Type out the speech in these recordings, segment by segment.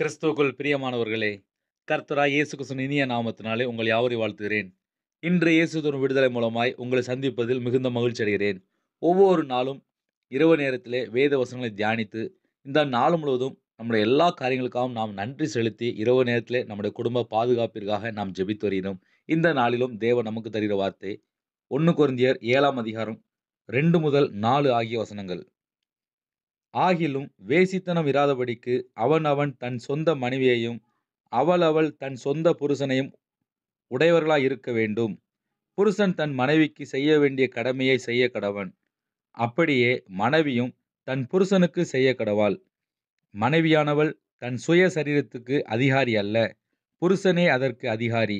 கிறிஸ்துவுக்குள் பிரியமானவர்களே கர்த்தரா இயேசுக்கு இனிய நாமத்தினாலே உங்களை யாவரை வாழ்த்துகிறேன் இன்று தோறும் விடுதலை மூலமாய் உங்களை சந்திப்பதில் மிகுந்த மகிழ்ச்சி அடைகிறேன் ஒவ்வொரு நாளும் இரவு நேரத்திலே வேத வசனங்களை தியானித்து இந்த நாள் முழுவதும் நம்முடைய எல்லா காரியங்களுக்காகவும் நாம் நன்றி செலுத்தி இரவு நேரத்திலே நம்முடைய குடும்ப பாதுகாப்பிற்காக நாம் ஜெபித்து வருகிறோம் இந்த நாளிலும் தேவன் நமக்கு தருகிற வார்த்தை ஒன்று குறைந்தியர் ஏழாம் அதிகாரம் ரெண்டு முதல் நாலு ஆகிய வசனங்கள் ஆகிலும் வேசித்தனம் இராதபடிக்கு அவன் அவன் தன் சொந்த மனைவியையும் அவள் அவள் தன் சொந்த புருஷனையும் உடையவர்களாய் இருக்க வேண்டும் புருஷன் தன் மனைவிக்கு செய்ய வேண்டிய கடமையை செய்ய கடவன் அப்படியே மனைவியும் தன் புருஷனுக்கு செய்ய கடவாள் மனைவியானவள் தன் சுய சரீரத்துக்கு அதிகாரி அல்ல புருஷனே அதற்கு அதிகாரி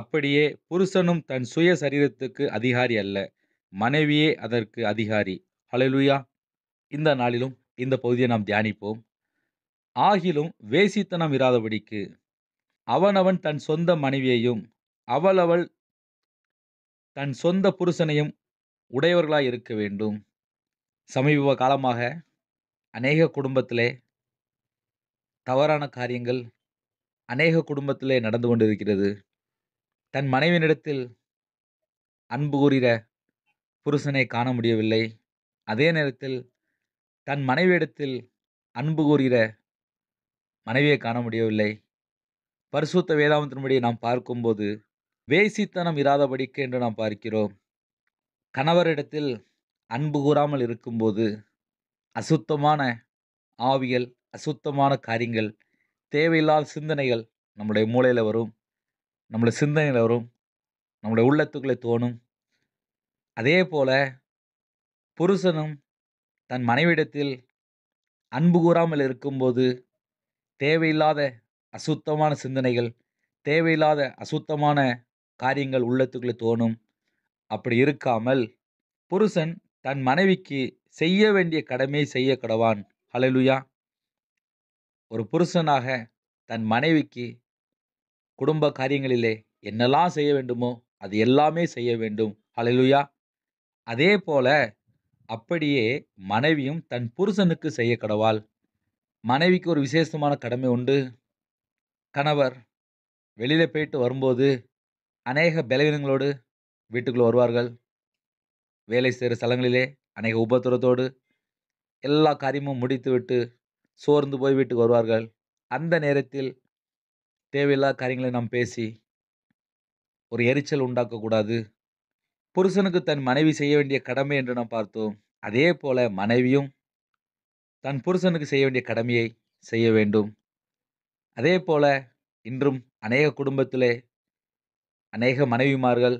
அப்படியே புருஷனும் தன் சுய சரீரத்துக்கு அதிகாரி அல்ல மனைவியே அதற்கு அதிகாரி ஹலலுயா இந்த நாளிலும் இந்த பகுதியை நாம் தியானிப்போம் ஆகிலும் வேசித்தனம் இராதபடிக்கு அவனவன் தன் சொந்த மனைவியையும் அவளவள் தன் சொந்த புருஷனையும் உடையவர்களாக இருக்க வேண்டும் சமீப காலமாக அநேக குடும்பத்திலே தவறான காரியங்கள் அநேக குடும்பத்திலே நடந்து கொண்டிருக்கிறது தன் மனைவியினிடத்தில் அன்பு கூறுகிற புருஷனை காண முடியவில்லை அதே நேரத்தில் தன் மனைவியிடத்தில் அன்பு கூறுகிற மனைவியை காண முடியவில்லை பரிசுத்த வேதாமத்தின்படி நாம் பார்க்கும்போது வேசித்தனம் இராதபடிக்கு என்று நாம் பார்க்கிறோம் கணவரிடத்தில் அன்பு கூறாமல் இருக்கும்போது அசுத்தமான ஆவிகள் அசுத்தமான காரியங்கள் தேவையில்லாத சிந்தனைகள் நம்முடைய மூளையில் வரும் நம்முடைய சிந்தனையில் வரும் நம்முடைய உள்ளத்துக்குள்ளே தோணும் அதே போல் புருஷனும் தன் மனைவிடத்தில் அன்பு கூறாமல் இருக்கும்போது தேவையில்லாத அசுத்தமான சிந்தனைகள் தேவையில்லாத அசுத்தமான காரியங்கள் உள்ளத்துக்குள்ளே தோணும் அப்படி இருக்காமல் புருஷன் தன் மனைவிக்கு செய்ய வேண்டிய கடமையை செய்ய கடவான் ஹலலுயா ஒரு புருஷனாக தன் மனைவிக்கு குடும்ப காரியங்களிலே என்னெல்லாம் செய்ய வேண்டுமோ அது எல்லாமே செய்ய வேண்டும் ஹலலுயா அதே போல அப்படியே மனைவியும் தன் புருஷனுக்கு செய்ய கடவாள் மனைவிக்கு ஒரு விசேஷமான கடமை உண்டு கணவர் வெளியில் போயிட்டு வரும்போது அநேக பலவீனங்களோடு வீட்டுக்குள்ளே வருவார்கள் வேலை செய்கிற ஸ்தலங்களிலே அநேக உபத்திரத்தோடு எல்லா காரியமும் முடித்துவிட்டு சோர்ந்து போய் வீட்டுக்கு வருவார்கள் அந்த நேரத்தில் தேவையில்லாத காரியங்களை நாம் பேசி ஒரு எரிச்சல் உண்டாக்கக்கூடாது புருஷனுக்கு தன் மனைவி செய்ய வேண்டிய கடமை என்று நாம் பார்த்தோம் அதே போல மனைவியும் தன் புருஷனுக்கு செய்ய வேண்டிய கடமையை செய்ய வேண்டும் அதே போல இன்றும் அநேக குடும்பத்திலே அநேக மனைவிமார்கள்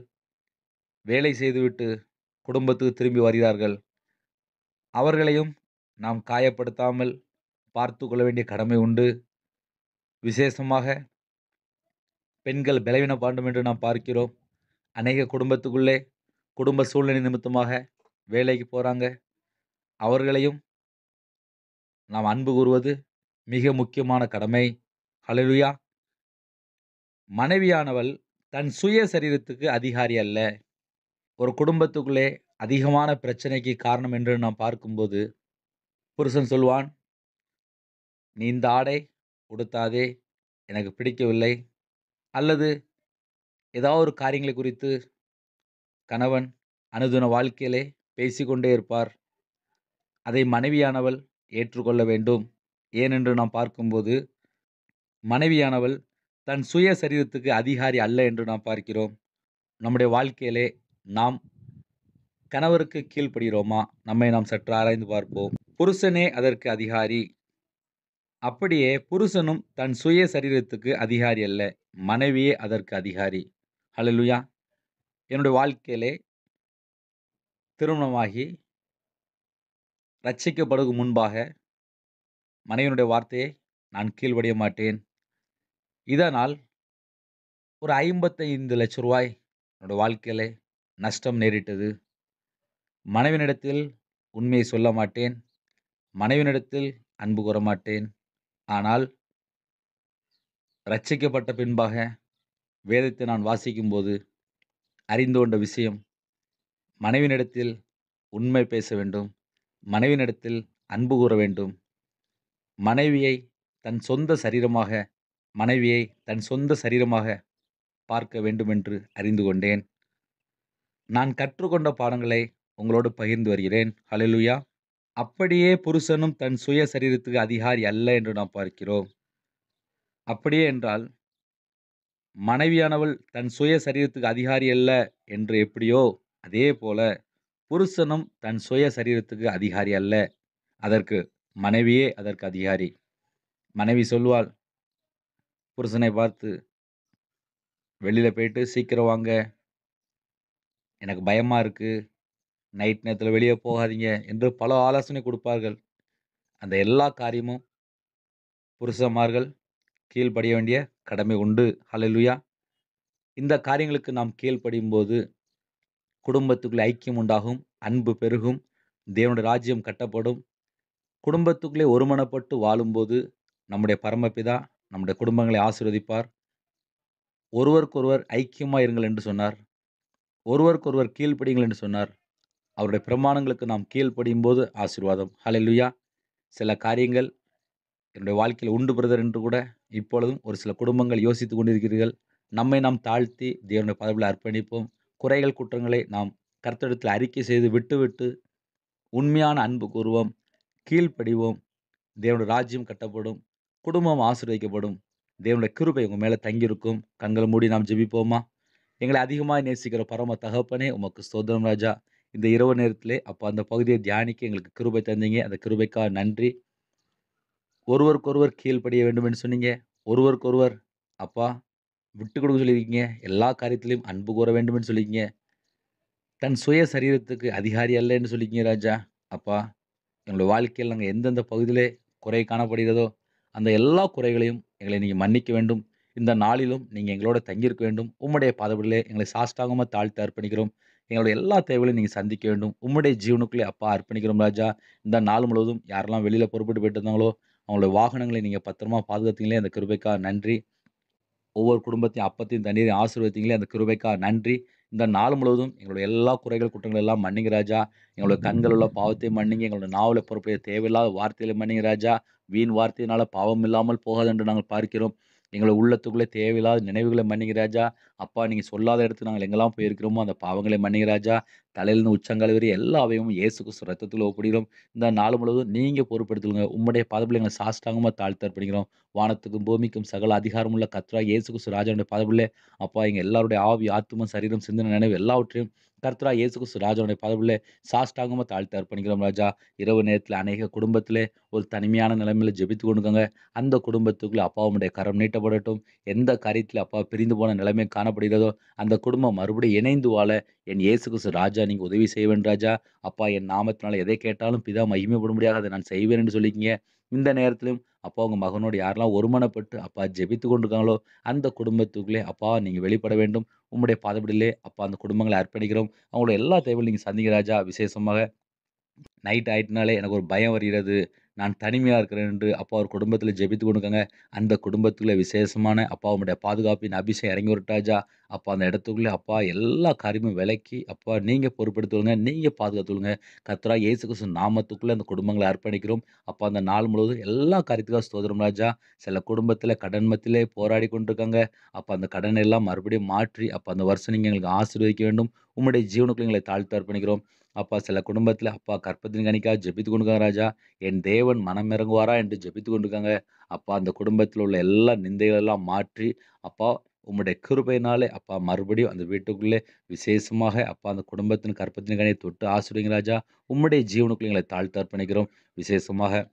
வேலை செய்துவிட்டு குடும்பத்துக்கு திரும்பி வருகிறார்கள் அவர்களையும் நாம் காயப்படுத்தாமல் பார்த்து கொள்ள வேண்டிய கடமை உண்டு விசேஷமாக பெண்கள் பலவீன பாண்டும் என்று நாம் பார்க்கிறோம் அநேக குடும்பத்துக்குள்ளே குடும்ப சூழ்நிலை நிமித்தமாக வேலைக்கு போகிறாங்க அவர்களையும் நாம் அன்பு கூறுவது மிக முக்கியமான கடமை ஹலலுயா மனைவியானவள் தன் சுய சரீரத்துக்கு அதிகாரி அல்ல ஒரு குடும்பத்துக்குள்ளே அதிகமான பிரச்சனைக்கு காரணம் என்று நாம் பார்க்கும்போது புருஷன் சொல்வான் நீ இந்த ஆடை உடுத்தாதே எனக்கு பிடிக்கவில்லை அல்லது ஏதாவது ஒரு காரியங்களை குறித்து கணவன் அனுதின வாழ்க்கையிலே பேசிக்கொண்டே இருப்பார் அதை மனைவியானவள் ஏற்றுக்கொள்ள வேண்டும் ஏனென்று நாம் பார்க்கும்போது மனைவியானவள் தன் சுய சரீரத்துக்கு அதிகாரி அல்ல என்று நாம் பார்க்கிறோம் நம்முடைய வாழ்க்கையிலே நாம் கணவருக்கு கீழ்ப்படுகிறோமா நம்மை நாம் சற்று ஆராய்ந்து பார்ப்போம் புருஷனே அதற்கு அதிகாரி அப்படியே புருஷனும் தன் சுய சரீரத்துக்கு அதிகாரி அல்ல மனைவியே அதற்கு அதிகாரி லுயா என்னுடைய வாழ்க்கையிலே திருமணமாகி ரட்சிக்கப்படுவது முன்பாக மனைவினுடைய வார்த்தையை நான் கீழ்வடைய மாட்டேன் இதனால் ஒரு ஐம்பத்தைந்து லட்ச ரூபாய் என்னுடைய வாழ்க்கையில் நஷ்டம் நேரிட்டது மனைவினிடத்தில் உண்மையை சொல்ல மாட்டேன் மனைவினிடத்தில் அன்பு கூற மாட்டேன் ஆனால் ரட்சிக்கப்பட்ட பின்பாக வேதத்தை நான் வாசிக்கும்போது அறிந்து கொண்ட விஷயம் மனைவினிடத்தில் உண்மை பேச வேண்டும் மனைவினிடத்தில் அன்பு கூற வேண்டும் மனைவியை தன் சொந்த சரீரமாக மனைவியை தன் சொந்த சரீரமாக பார்க்க வேண்டும் என்று அறிந்து கொண்டேன் நான் கற்றுக்கொண்ட பாடங்களை உங்களோடு பகிர்ந்து வருகிறேன் ஹலலுயா அப்படியே புருஷனும் தன் சுய சரீரத்துக்கு அதிகாரி அல்ல என்று நாம் பார்க்கிறோம் அப்படியே என்றால் மனைவியானவள் தன் சுய சரீரத்துக்கு அதிகாரி அல்ல என்று எப்படியோ அதே போல புருஷனும் தன் சுய சரீரத்துக்கு அதிகாரி அல்ல அதற்கு மனைவியே அதற்கு அதிகாரி மனைவி சொல்வாள் புருஷனை பார்த்து வெளியில் போயிட்டு சீக்கிரம் வாங்க எனக்கு பயமாக இருக்குது நைட் நேரத்தில் வெளியே போகாதீங்க என்று பல ஆலோசனை கொடுப்பார்கள் அந்த எல்லா காரியமும் புருஷமார்கள் கீழ்ப்படிய வேண்டிய கடமை உண்டு ஹலலுயா இந்த காரியங்களுக்கு நாம் போது குடும்பத்துக்குள்ளே ஐக்கியம் உண்டாகும் அன்பு பெருகும் தேவனுடைய ராஜ்யம் கட்டப்படும் குடும்பத்துக்குள்ளே ஒருமனப்பட்டு வாழும்போது நம்முடைய பரமப்பிதா நம்முடைய குடும்பங்களை ஆசீர்வதிப்பார் ஒருவருக்கொருவர் ஐக்கியமாக இருங்கள் என்று சொன்னார் ஒருவருக்கொருவர் கீழ்ப்படிங்கள் என்று சொன்னார் அவருடைய பிரமாணங்களுக்கு நாம் கீழ்ப்படியும் போது ஆசீர்வாதம் ஹலெலுயா சில காரியங்கள் என்னுடைய வாழ்க்கையில் உண்டு பிரதர் என்று கூட இப்பொழுதும் ஒரு சில குடும்பங்கள் யோசித்து கொண்டிருக்கிறீர்கள் நம்மை நாம் தாழ்த்தி தேவனுடைய பதவியில் அர்ப்பணிப்போம் குறைகள் குற்றங்களை நாம் கர்த்தடத்தில் அறிக்கை செய்து விட்டுவிட்டு உண்மையான அன்பு கூறுவோம் கீழ்ப்படிவோம் தேவனுடைய ராஜ்யம் கட்டப்படும் குடும்பம் ஆசீர்வதிக்கப்படும் தேவனுடைய கிருபை உங்கள் மேலே தங்கியிருக்கும் கண்கள் மூடி நாம் ஜெபிப்போமா எங்களை அதிகமாக நேசிக்கிற பரம தகப்பனே உமக்கு சோதனம் ராஜா இந்த இரவு நேரத்திலே அப்போ அந்த பகுதியை தியானிக்க எங்களுக்கு கிருபை தந்தீங்க அந்த கிருபைக்காக நன்றி ஒருவருக்கொருவர் கீழ்ப்படிய வேண்டும் என்று சொன்னீங்க ஒருவருக்கொருவர் அப்பா விட்டு கொடுக்க சொல்லியிருக்கீங்க எல்லா காரியத்திலையும் அன்பு கூற வேண்டும் என்று சொல்லியிருக்கீங்க தன் சுய சரீரத்துக்கு அதிகாரி அல்ல என்று சொல்லியிருக்கீங்க ராஜா அப்பா எங்களுடைய வாழ்க்கையில் நாங்கள் எந்தெந்த பகுதியில் குறை காணப்படுகிறதோ அந்த எல்லா குறைகளையும் எங்களை நீங்கள் மன்னிக்க வேண்டும் இந்த நாளிலும் நீங்கள் எங்களோட தங்கியிருக்க வேண்டும் உம்முடைய பாதவிலே எங்களை சாஷ்டாகமாக தாழ்த்து அர்ப்பணிக்கிறோம் எங்களுடைய எல்லா தேவைகளையும் நீங்கள் சந்திக்க வேண்டும் உம்முடைய ஜீவனுக்குள்ளே அப்பா அர்ப்பணிக்கிறோம் ராஜா இந்த நாள் முழுவதும் யாரெல்லாம் வெளியில் பொறுப்பிட்டு போயிட்டு இருந்தாங்களோ அவங்களோட வாகனங்களை நீங்கள் பத்திரமா பாதுகாத்தீங்களே அந்த கிருபைக்கா நன்றி ஒவ்வொரு குடும்பத்தையும் அப்பத்தையும் தண்ணீரையும் ஆசீர்வதிங்களே அந்த கிருபைக்கா நன்றி இந்த நாள் முழுவதும் எங்களோட எல்லா குறைகள் குற்றங்கள் எல்லாம் மன்னிங்க ராஜா எங்களோட கண்கள் உள்ள பாவத்தை மன்னிங்க எங்களுடைய நாவலை பொறுப்புடைய தேவையில்லாத வார்த்தையில மன்னிங்க ராஜா வீண் வார்த்தையினால பாவம் இல்லாமல் போகாது என்று நாங்கள் பார்க்கிறோம் எங்களை உள்ளத்துக்குள்ளே தேவையில்லாத நினைவுகளை மன்னிங்க ராஜா அப்பா நீங்கள் சொல்லாத இடத்து நாங்கள் எங்கெல்லாம் போயிருக்கிறோமோ அந்த பாவங்களை மன்னிங்க ராஜா தலையிலிருந்து உச்சங்கள் வரை எல்லா அவயமும் இயேசு ரத்தத்தில் ஒப்பிடுகிறோம் இந்த நாள் முழுவதும் நீங்கள் பொறுப்படுத்துங்க உம்முடைய சாஸ்டாங்கமாக தாழ்த்து அர்ப்பணிக்கிறோம் வானத்துக்கும் பூமிக்கும் சகல அதிகாரமுள்ள கத்ரா இயேசுக்கு கிறிஸ்து ராஜாவுடைய பதப்பிள்ளை அப்பா எங்கள் எல்லாருடைய ஆவி ஆத்ம சரீரம் சிந்தனை நினைவு எல்லாவற்றையும் கர்த்தரா இயேசு கிறிஸ்து ராஜாவுடைய பதவியில் சாஷ்டாங்கமாக தாழ்த்து அர்ப்பணிக்கிறோம் ராஜா இரவு நேரத்தில் அநேக குடும்பத்தில் ஒரு தனிமையான நிலைமையில் ஜெபித்து கொண்டுக்கோங்க அந்த குடும்பத்துக்குள்ளே அப்பாவுடைய கரம் நீட்டப்படட்டும் எந்த காரியத்தில் அப்பா பிரிந்து போன நிலைமை காணப்படுகிறதோ அந்த குடும்பம் மறுபடியும் இணைந்து வாழ என் இயேசு ராஜா ராஜா நீங்கள் உதவி செய்வேன் ராஜா அப்பா என் நாமத்தினால் எதை கேட்டாலும் பிதா முடியாது அதை நான் செய்வேன் என்று சொல்லிக்கிங்க இந்த நேரத்திலும் அப்பா உங்கள் மகனோடு யாரெல்லாம் ஒருமனப்பட்டு அப்பா ஜெபித்து கொண்டிருக்காங்களோ அந்த குடும்பத்துக்குள்ளே அப்பா நீங்கள் வெளிப்பட வேண்டும் உங்களுடைய பாதப்படியிலே அப்பா அந்த குடும்பங்களை அர்ப்பணிக்கிறோம் அவங்களோட எல்லா தேவையும் நீங்கள் சந்திங்க ராஜா விசேஷமாக நைட் ஆயிட்டுனாலே எனக்கு ஒரு பயம் வருகிறது நான் தனிமையாக இருக்கிறேன் என்று அப்பா ஒரு குடும்பத்தில் ஜெபித்து கொடுக்கங்க அந்த குடும்பத்துக்குள்ளே விசேஷமான அப்பா உங்களுடைய பாதுகாப்பின் அபிஷேகம் இறங்கி விட்டாஜா அப்பா அந்த இடத்துக்குள்ளே அப்பா எல்லா காரியமும் விலக்கி அப்பா நீங்கள் பொறுப்படுத்துவங்க நீங்கள் பாதுகாத்துவங்க கத்ரா ஏசு கிறிஸ்து நாமத்துக்குள்ளே அந்த குடும்பங்களை அர்ப்பணிக்கிறோம் அப்பா அந்த நாள் முழுவதும் எல்லா காரியத்துக்காக சோதரம் ராஜா சில குடும்பத்தில் கடன் மத்தியிலே போராடி கொண்டிருக்காங்க அப்போ அந்த கடனை எல்லாம் மறுபடியும் மாற்றி அப்போ அந்த வருஷம் நீங்கள் எங்களுக்கு ஆசீர்வதிக்க வேண்டும் உங்களுடைய ஜீவனுக்குள்ள எங்களை தாழ்த்து அர்ப்பணிக்கிறோம் அப்பா சில குடும்பத்தில் அப்பா கற்பத்தின் கணிக்கா ஜெபித்து கொண்டுக்காங்க ராஜா என் தேவன் மனம் இறங்குவாரா என்று ஜெபித்து கொண்டுக்காங்க அப்பா அந்த குடும்பத்தில் உள்ள எல்லா நிந்தைகளெல்லாம் மாற்றி அப்பா உம்முடைய கிருபையினாலே அப்பா மறுபடியும் அந்த வீட்டுக்குள்ளே விசேஷமாக அப்பா அந்த குடும்பத்தின் கற்பத்தின் கணியை தொட்டு ஆசிரியங்க ராஜா உம்முடைய ஜீவனுக்குள்ளே எங்களை தாழ்த்தர்ப்பணிக்கிறோம் விசேஷமாக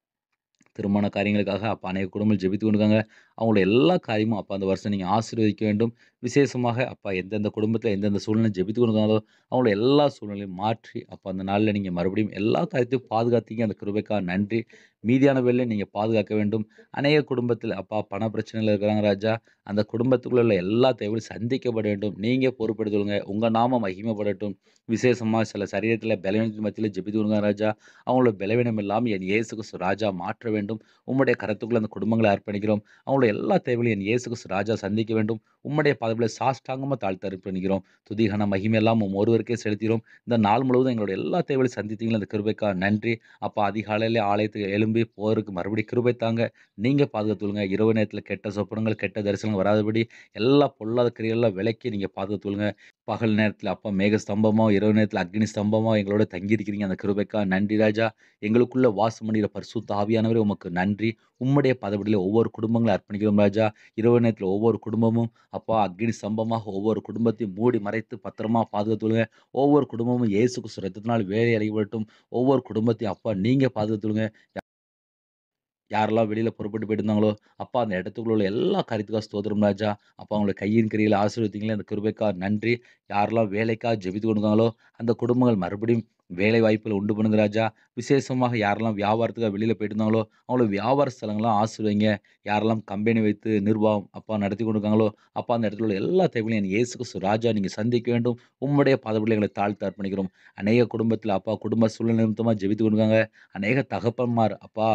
திருமண காரியங்களுக்காக அப்போ அநேக குடும்பங்கள் ஜெபித்து கொண்டிருக்காங்க அவங்களோட எல்லா காரியமும் அப்போ அந்த வருஷம் நீங்கள் ஆசீர்வதிக்க வேண்டும் விசேஷமாக அப்போ எந்தெந்த குடும்பத்தில் எந்தெந்த சூழ்நிலை ஜெபித்து கொண்டிருக்காங்களோ அவங்களோட எல்லா சூழ்நிலையும் மாற்றி அப்போ அந்த நாளில் நீங்கள் மறுபடியும் எல்லா காரியத்தையும் பாதுகாத்தீங்க அந்த கிருபைக்காக நன்றி மீதியான வேலையை நீங்கள் பாதுகாக்க வேண்டும் அநேக குடும்பத்தில் அப்பா பண பிரச்சனையில் இருக்கிறாங்க ராஜா அந்த குடும்பத்துக்குள்ள உள்ள எல்லா தேவையும் சந்திக்கப்பட வேண்டும் நீங்கள் விடுங்க உங்கள் நாம மகிமைப்படட்டும் விசேஷமாக சில சரீரத்தில் பலவீனத்தின் மத்தியில் ஜெபித்துடுங்க ராஜா அவங்களோட பலவீனம் இல்லாமல் என் இயேசுக்கு ராஜா மாற்ற வேண்டும் உங்களுடைய கருத்துக்குள்ளே அந்த குடும்பங்களை அர்ப்பணிக்கிறோம் அவங்களோட எல்லா தேவையும் என் இயேசுக்கு ராஜா சந்திக்க வேண்டும் உம்முடைய பாதவில் சாஷ்டாங்கமாக தாழ்த்த அனுப்பிக்கிறோம் துதிகன மகிமையெல்லாம் உம் ஒருவருக்கே செலுத்திடும் இந்த நாள் முழுவதும் எங்களுடைய எல்லா தேவையும் சந்தித்தீங்களா அந்த கிருபைக்கா நன்றி அப்போ அதிகாலையிலே ஆலயத்துக்கு எலும்பி போகிறதுக்கு மறுபடியும் கிருபை தாங்க நீங்கள் பாதுகாத்துள்ளுங்க இரவு நேரத்தில் கெட்ட சொப்பனங்கள் கெட்ட தரிசனங்கள் வராதபடி எல்லா பொல்லாத கிரியெல்லாம் விலைக்கு நீங்கள் பாதுகாத்துள்ளுங்க பகல் நேரத்தில் அப்பா மேக இரவு நேரத்தில் அக்னி ஸ்தம்பமோ எங்களோட தங்கியிருக்கிறீங்க அந்த கிருபைக்கா நன்றி ராஜா எங்களுக்குள்ள வாசம் பண்ணிகிற பரிசு ஆவியானவரே உமக்கு நன்றி உம்முடைய பதவியில் ஒவ்வொரு குடும்பங்களும் அர்ப்பணிக்கிறோம் ராஜா இரவு நேரத்தில் ஒவ்வொரு குடும்பமும் அப்பா அக்னி ஸ்தம்பமாக ஒவ்வொரு குடும்பத்தையும் மூடி மறைத்து பத்திரமா பாதுகாத்துவிடுங்க ஒவ்வொரு குடும்பமும் இயேசுக்கு சுரத்தினால் வேலை அடைபட்டும் ஒவ்வொரு குடும்பத்தையும் அப்பா நீங்கள் பாதுகாத்துவிடுங்க யாரெல்லாம் வெளியில் புறப்பட்டு போயிருந்தாங்களோ அப்பா அந்த இடத்துக்குள்ள உள்ள எல்லா கருத்துக்காக ஸ்தோத்திரம் ராஜா அப்பா அவங்களை கையின் கிரியில் ஆசீர்வதிங்களே அந்த கிருபைக்கா நன்றி யாரெல்லாம் வேலைக்காக ஜெபித்து கொண்டாங்களோ அந்த குடும்பங்கள் மறுபடியும் வேலை வாய்ப்பில் உண்டு பண்ணுங்க ராஜா விசேஷமாக யாரெல்லாம் வியாபாரத்துக்காக வெளியில் போயிட்டுருந்தாங்களோ அவங்கள வியாபார ஸ்தலங்கள்லாம் ஆசிர்வைங்க யாரெல்லாம் கம்பெனி வைத்து நிர்வாகம் அப்பா நடத்தி கொடுக்காங்களோ அப்பா அந்த இடத்துல உள்ள எல்லா தேவைகளையும் என் இயேசுக்கு ராஜா நீங்கள் சந்திக்க வேண்டும் உம்முடைய எங்களை தாழ்த்து அர்ப்பணிக்கிறோம் அநேக குடும்பத்தில் அப்பா குடும்ப சூழ்நிலை நிமித்தமாக ஜெபித்து கொடுக்காங்க அநேக தகப்பன்மார் அப்பா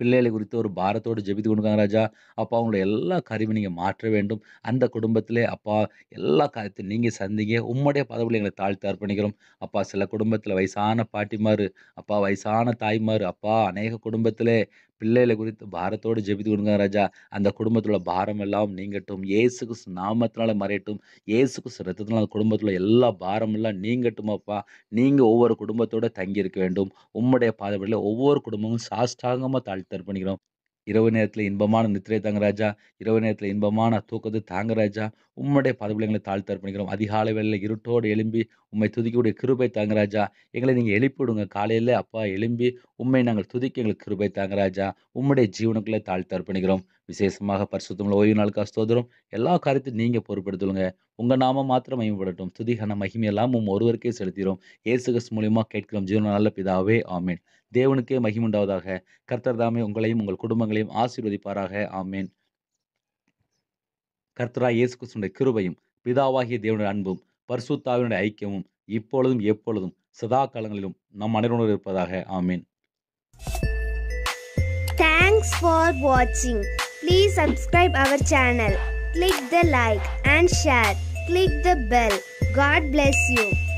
பிள்ளைகளை குறித்து ஒரு பாரத்தோடு ஜெபித்து கொண்டு ராஜா அப்பா அவங்களோட எல்லா காரியமும் நீங்கள் மாற்ற வேண்டும் அந்த குடும்பத்திலே அப்பா எல்லா காரியத்தையும் நீங்கள் சந்திங்க உம்முடைய பதவியில் எங்களை தாழ்த்து அர்ப்பணிக்கிறோம் அப்பா சில குடும்பத்தில் வயசான பாட்டிமார் அப்பா வயசான தாய்மார் அப்பா அநேக குடும்பத்திலே பிள்ளைகளை குறித்து பாரத்தோடு ஜெபித்து கொடுங்க ராஜா அந்த குடும்பத்தில் உள்ள பாரம் எல்லாம் நீங்கட்டும் ஏசுக்கு நாமத்தினால மறையட்டும் ஏசுக்கு கிறிஸ்து அந்த குடும்பத்தில் எல்லா பாரம் எல்லாம் நீங்கட்டுமாப்பா நீங்கள் ஒவ்வொரு குடும்பத்தோடு தங்கியிருக்க வேண்டும் உம்முடைய பாதப்படியில் ஒவ்வொரு குடும்பமும் சாஷ்டாங்கமாக தாழ்த்தி பண்ணிக்கிறோம் இரவு நேரத்தில் இன்பமான நித்திரை தங்கராஜா இரவு நேரத்தில் இன்பமான தூக்கத்து தாங்கராஜா உம்முடைய பதவிகளை தாழ்த்து அர்ப்பணிக்கிறோம் அதிகாலை வேலையில் இருட்டோடு எழும்பி உம்மை துதிக்கக்கூடிய கிருபை தாங்கராஜா எங்களை நீங்கள் எழுப்பிவிடுங்க காலையில் அப்பா எழும்பி உண்மை நாங்கள் துதிக்க எங்களுக்கு கிருபை தாங்கராஜா உம்முடைய ஜீவனுக்குள்ளே தாழ்த்து அர்ப்பணிக்கிறோம் விசேஷமாக பரிசுத்தமில் ஓய்வு நாள் அஸ்தோதரும் எல்லா காரியத்தையும் நீங்கள் பொறுப்படுத்துவங்க உங்கள் நாம மாத்திரம் மகிமைப்படட்டும் துதிகன மகிமையெல்லாம் உம் ஒருவருக்கே செலுத்திடும் ஏசுகஸ் மூலியமாக கேட்கிறோம் ஜீவன நல்ல பிதாவே ஆமீன் தேவனுக்கே மகிமுண்டாவதாக கர்த்தர் தாமே உங்களையும் உங்கள் குடும்பங்களையும் ஆசீர்வதிப்பாராக ஆமேன் கர்த்தரா இயேசு கிருஷ்ணனுடைய கிருபையும் பிதாவாகிய தேவனுடைய அன்பும் பரிசுத்தாவினுடைய ஐக்கியமும் இப்பொழுதும் எப்பொழுதும் சதா காலங்களிலும் நம் அனைவருடன் இருப்பதாக ஆமேன் தேங்க்ஸ் ஃபார் வாட்சிங் please subscribe our channel click the like and share click the bell God bless you